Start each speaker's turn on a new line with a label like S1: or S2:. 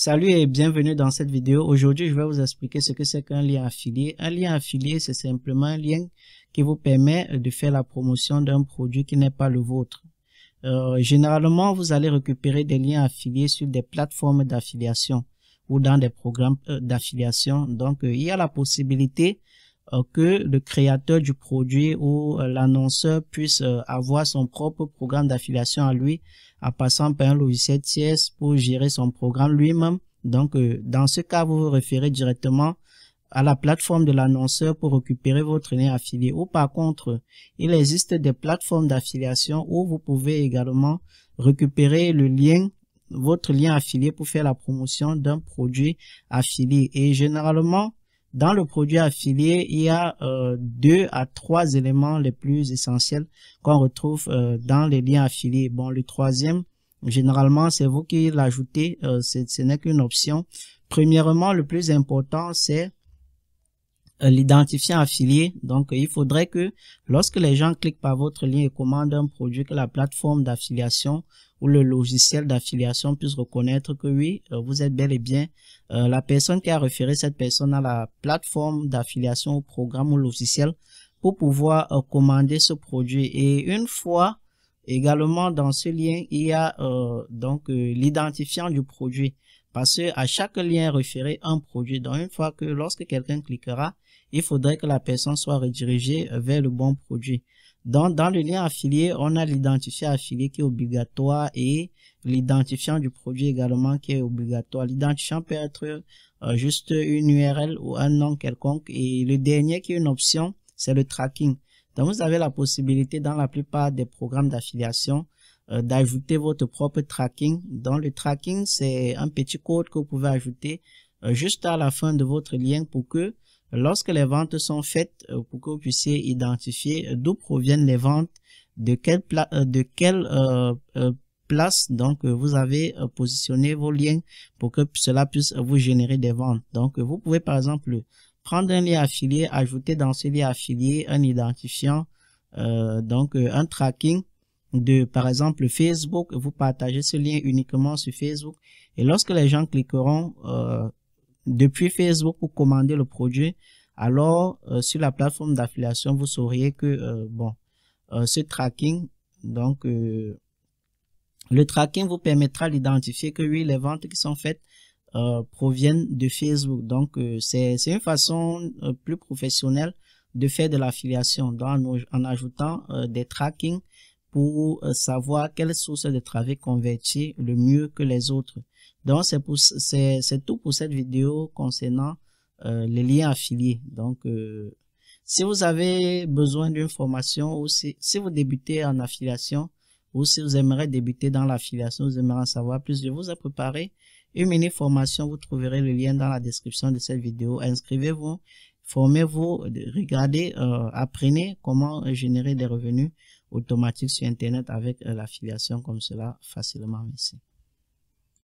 S1: Salut et bienvenue dans cette vidéo. Aujourd'hui, je vais vous expliquer ce que c'est qu'un lien affilié. Un lien affilié, c'est simplement un lien qui vous permet de faire la promotion d'un produit qui n'est pas le vôtre. Euh, généralement, vous allez récupérer des liens affiliés sur des plateformes d'affiliation ou dans des programmes euh, d'affiliation. Donc, euh, il y a la possibilité euh, que le créateur du produit ou euh, l'annonceur puisse euh, avoir son propre programme d'affiliation à lui en passant par un logiciel Tiers pour gérer son programme lui-même. Donc, dans ce cas, vous vous référez directement à la plateforme de l'annonceur pour récupérer votre lien affilié ou par contre, il existe des plateformes d'affiliation où vous pouvez également récupérer le lien votre lien affilié pour faire la promotion d'un produit affilié et généralement dans le produit affilié, il y a euh, deux à trois éléments les plus essentiels qu'on retrouve euh, dans les liens affiliés. Bon, le troisième, généralement, c'est vous qui l'ajoutez, euh, ce n'est qu'une option. Premièrement, le plus important, c'est euh, l'identifiant affilié. Donc, il faudrait que lorsque les gens cliquent par votre lien et commandent un produit, que la plateforme d'affiliation ou le logiciel d'affiliation puisse reconnaître que oui, euh, vous êtes bel et bien euh, la personne qui a référé cette personne à la plateforme d'affiliation ou programme ou logiciel pour pouvoir commander ce produit. Et une fois également dans ce lien, il y a donc l'identifiant du produit. Parce que à chaque lien référé, un produit. Donc, une fois que lorsque quelqu'un cliquera, il faudrait que la personne soit redirigée vers le bon produit. Donc, dans le lien affilié, on a l'identifiant affilié qui est obligatoire et l'identifiant du produit également qui est obligatoire. L'identifiant peut être euh, juste une URL ou un nom quelconque. Et le dernier qui est une option, c'est le tracking. Donc, vous avez la possibilité dans la plupart des programmes d'affiliation euh, d'ajouter votre propre tracking. Dans le tracking, c'est un petit code que vous pouvez ajouter euh, juste à la fin de votre lien pour que lorsque les ventes sont faites, euh, pour que vous puissiez identifier d'où proviennent les ventes, de quelle, de quelle place donc vous avez positionné vos liens pour que cela puisse vous générer des ventes. Donc vous pouvez par exemple prendre un lien affilié, ajouter dans ce lien affilié un identifiant, donc un tracking de, par exemple, Facebook, vous partagez ce lien uniquement sur Facebook. Et lorsque les gens cliqueront euh, depuis Facebook pour commander le produit, alors euh, sur la plateforme d'affiliation, vous sauriez que, euh, bon, ce tracking, donc, le tracking vous permettra d'identifier que, oui, les ventes qui sont faites proviennent de Facebook. Donc, c'est une façon plus professionnelle de faire de l'affiliation en, en, ajoutant des trackings pour euh, savoir quelle source de travail convertir le mieux que les autres. Donc, c'est tout pour cette vidéo concernant euh, les liens affiliés. Donc, euh, si vous avez besoin d'une formation ou si, si, vous débutez en affiliation ou si vous aimeriez débuter dans l'affiliation, vous aimeriez en savoir plus, je vous ai préparé une mini formation. Vous trouverez le lien dans la description de cette vidéo. Inscrivez-vous Formez-vous, regardez, euh, apprenez comment générer des revenus automatiques sur Internet avec euh, l'affiliation comme cela facilement Merci.